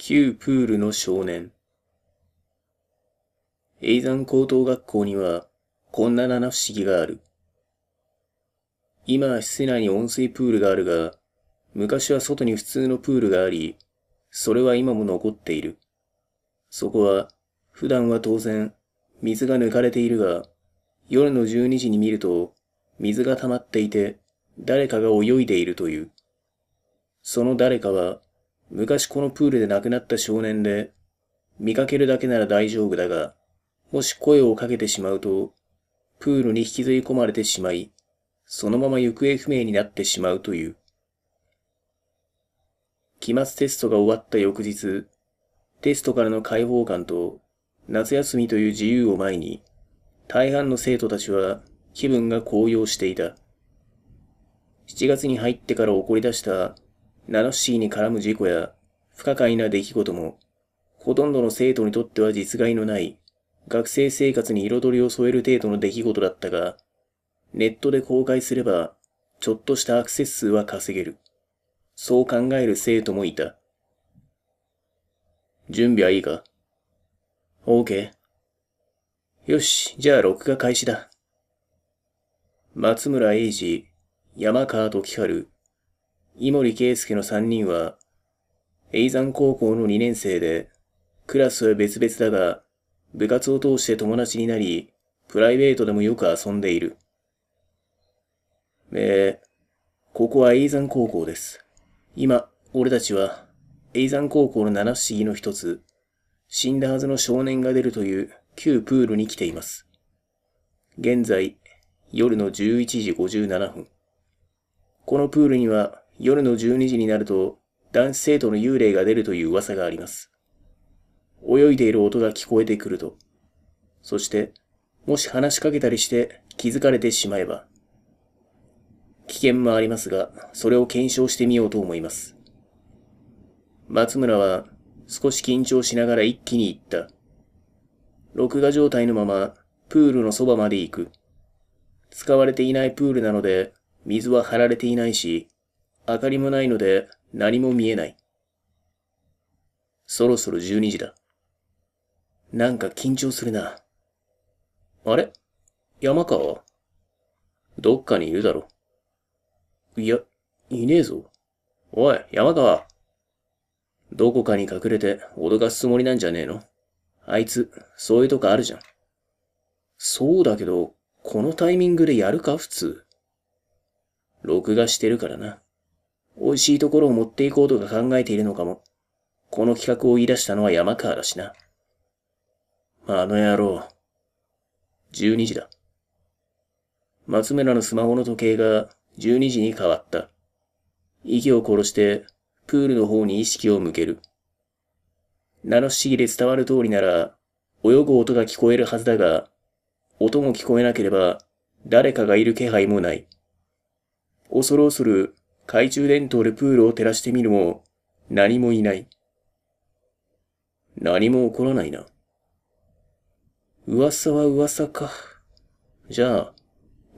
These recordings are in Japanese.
旧プールの少年。永山高等学校には、こんな七不思議がある。今、は室内に温水プールがあるが、昔は外に普通のプールがあり、それは今も残っている。そこは、普段は当然、水が抜かれているが、夜の12時に見ると、水が溜まっていて、誰かが泳いでいるという。その誰かは、昔このプールで亡くなった少年で、見かけるだけなら大丈夫だが、もし声をかけてしまうと、プールに引きずり込まれてしまい、そのまま行方不明になってしまうという。期末テストが終わった翌日、テストからの解放感と、夏休みという自由を前に、大半の生徒たちは気分が高揚していた。7月に入ってから起こり出したナノッシーに絡む事故や不可解な出来事も、ほとんどの生徒にとっては実害のない学生生活に彩りを添える程度の出来事だったが、ネットで公開すれば、ちょっとしたアクセス数は稼げる。そう考える生徒もいた。準備はいいか ?OK。よし、じゃあ録画開始だ。松村英二、山川時春、井森圭介の3人は、永山高校の2年生で、クラスは別々だが、部活を通して友達になり、プライベートでもよく遊んでいる。えー、ここは永山高校です。今、俺たちは、永山高校の七不思議の一つ、死んだはずの少年が出るという旧プールに来ています。現在、夜の11時57分。このプールには夜の12時になると男子生徒の幽霊が出るという噂があります。泳いでいる音が聞こえてくると。そして、もし話しかけたりして気づかれてしまえば。危険もありますが、それを検証してみようと思います。松村は少し緊張しながら一気に行った。録画状態のままプールのそばまで行く。使われていないプールなので水は張られていないし、明かりもないので何も見えない。そろそろ12時だ。なんか緊張するな。あれ山川どっかにいるだろ。いや、いねえぞ。おい、山川。どこかに隠れて脅かすつもりなんじゃねえのあいつ、そういうとこあるじゃん。そうだけど、このタイミングでやるか普通。録画してるからな。美味しいところを持っていこうとか考えているのかも。この企画を言い出したのは山川だしな。あの野郎。12時だ。松村のスマホの時計が12時に変わった。息を殺して、プールの方に意識を向ける。名の不思議で伝わる通りなら、泳ぐ音が聞こえるはずだが、音も聞こえなければ、誰かがいる気配もない。恐る恐る懐中電灯でプールを照らしてみるも、何もいない。何も起こらないな。噂は噂か。じゃあ、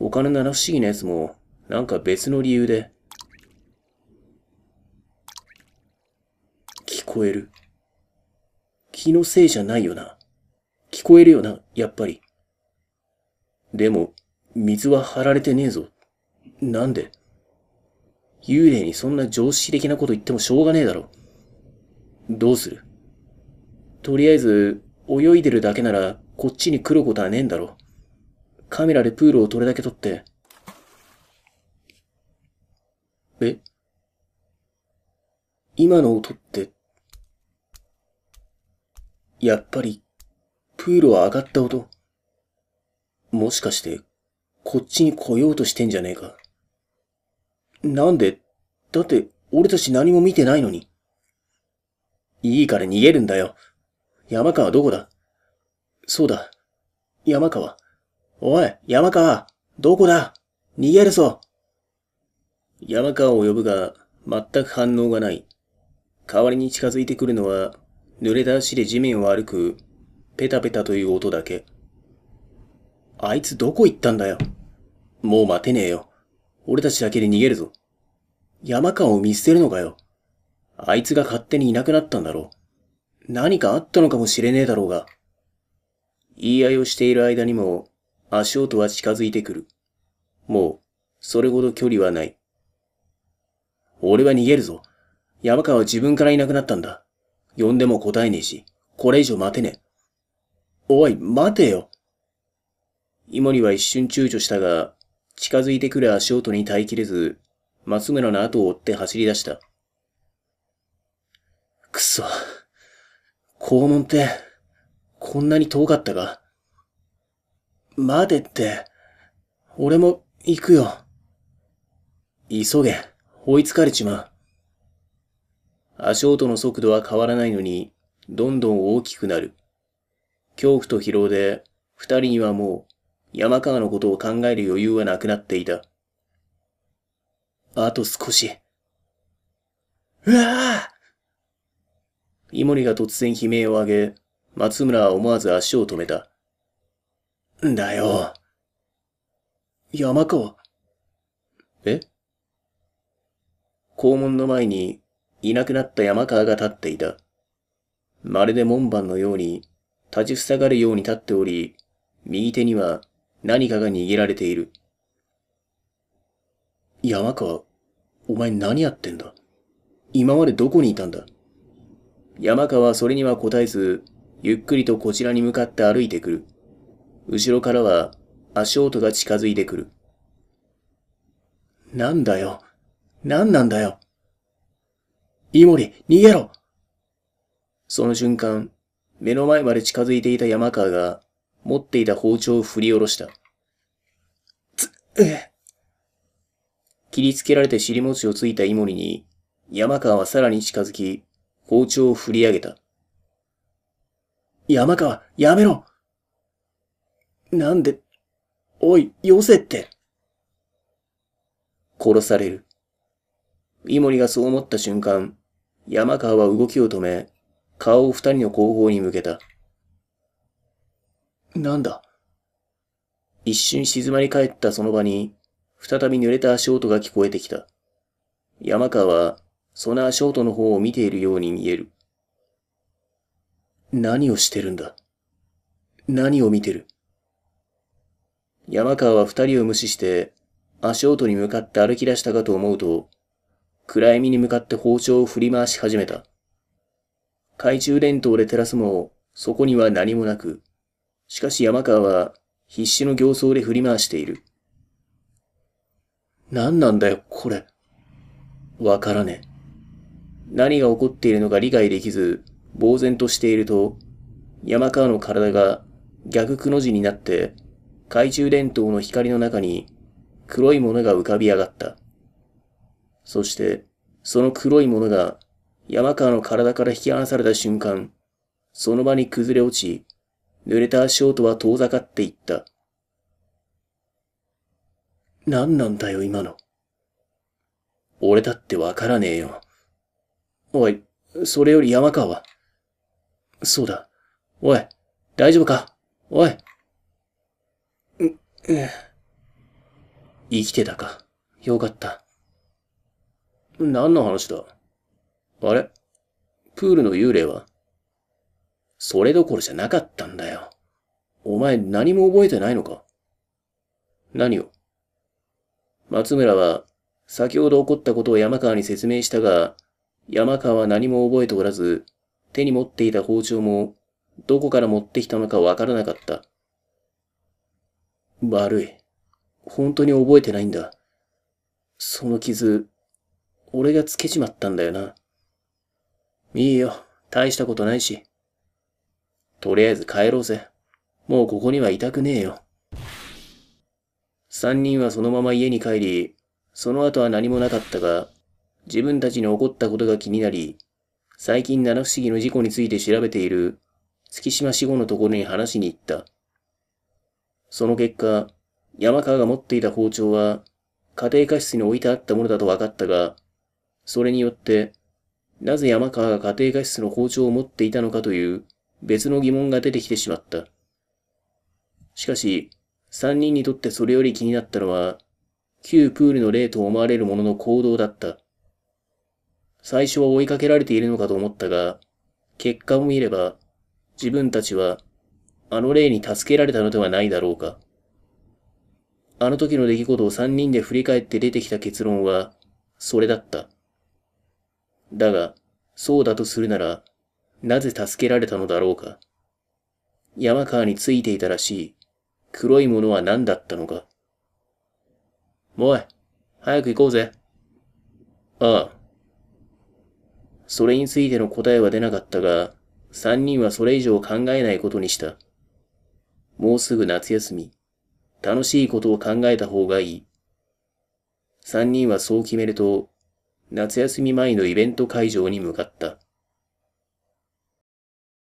お金なら不思議な奴も、なんか別の理由で。聞こえる。気のせいじゃないよな。聞こえるよな、やっぱり。でも、水は張られてねえぞ。なんで幽霊にそんな常識的なこと言ってもしょうがねえだろ。どうするとりあえず、泳いでるだけなら、こっちに来ることはねえんだろ。カメラでプールをどれだけ撮って。え今の音って、やっぱり、プールは上がった音。もしかして、こっちに来ようとしてんじゃねえか。なんでだって、俺たち何も見てないのに。いいから逃げるんだよ。山川どこだそうだ。山川。おい、山川どこだ逃げるぞ山川を呼ぶが、全く反応がない。代わりに近づいてくるのは、濡れた足で地面を歩く、ペタペタという音だけ。あいつどこ行ったんだよ。もう待てねえよ。俺たちだけで逃げるぞ。山川を見捨てるのかよ。あいつが勝手にいなくなったんだろう。何かあったのかもしれねえだろうが。言い合いをしている間にも、足音は近づいてくる。もう、それほど距離はない。俺は逃げるぞ。山川は自分からいなくなったんだ。呼んでも答えねえし、これ以上待てねえ。おい、待てよ。イモリは一瞬躊躇したが、近づいてくる足音に耐えきれず、松村の後を追って走り出した。くそ。肛門って、こんなに遠かったか待てって。俺も行くよ。急げ。追いつかれちまう。足音の速度は変わらないのに、どんどん大きくなる。恐怖と疲労で、二人にはもう山川のことを考える余裕はなくなっていた。あと少し。うわあイモリが突然悲鳴を上げ、松村は思わず足を止めた。んだよ。山川。え校門の前にいなくなった山川が立っていた。まるで門番のように立ち塞がるように立っており、右手には何かが握られている。山川、お前何やってんだ今までどこにいたんだ山川はそれには答えず、ゆっくりとこちらに向かって歩いてくる。後ろからは足音が近づいてくる。なんだよ。なんなんだよ。イモリ、逃げろその瞬間、目の前まで近づいていた山川が持っていた包丁を振り下ろした。つ、え切りつけられて尻餅をついたイモリに、山川はさらに近づき、包丁を振り上げた。山川、やめろなんで、おい、よせって。殺される。イモリがそう思った瞬間、山川は動きを止め、顔を二人の後方に向けた。なんだ一瞬静まり返ったその場に、再び濡れた足音が聞こえてきた。山川は、その足音の方を見ているように見える。何をしてるんだ何を見てる山川は二人を無視して、足音に向かって歩き出したかと思うと、暗闇に向かって包丁を振り回し始めた。懐中電灯で照らすも、そこには何もなく、しかし山川は必死の形相で振り回している。何なんだよ、これ。わからねえ。何が起こっているのか理解できず、呆然としていると、山川の体が逆くの字になって、懐中電灯の光の中に黒いものが浮かび上がった。そして、その黒いものが山川の体から引き離された瞬間、その場に崩れ落ち、濡れた足音は遠ざかっていった。何なんだよ、今の。俺だってわからねえよ。おい、それより山川は。そうだ。おい、大丈夫かおい。生きてたか。よかった。何の話だあれプールの幽霊はそれどころじゃなかったんだよ。お前何も覚えてないのか何を松村は、先ほど起こったことを山川に説明したが、山川は何も覚えておらず、手に持っていた包丁も、どこから持ってきたのかわからなかった。悪い。本当に覚えてないんだ。その傷、俺がつけちまったんだよな。いいよ。大したことないし。とりあえず帰ろうぜ。もうここにはいたくねえよ。三人はそのまま家に帰り、その後は何もなかったが、自分たちに起こったことが気になり、最近七不思議の事故について調べている月島死後のところに話しに行った。その結果、山川が持っていた包丁は、家庭科室に置いてあったものだと分かったが、それによって、なぜ山川が家庭科室の包丁を持っていたのかという別の疑問が出てきてしまった。しかし、三人にとってそれより気になったのは、旧プールの例と思われるものの行動だった。最初は追いかけられているのかと思ったが、結果を見れば、自分たちは、あの例に助けられたのではないだろうか。あの時の出来事を三人で振り返って出てきた結論は、それだった。だが、そうだとするなら、なぜ助けられたのだろうか。山川についていたらしい。黒いものは何だったのか。おい、早く行こうぜ。ああ。それについての答えは出なかったが、三人はそれ以上考えないことにした。もうすぐ夏休み。楽しいことを考えた方がいい。三人はそう決めると、夏休み前のイベント会場に向かった。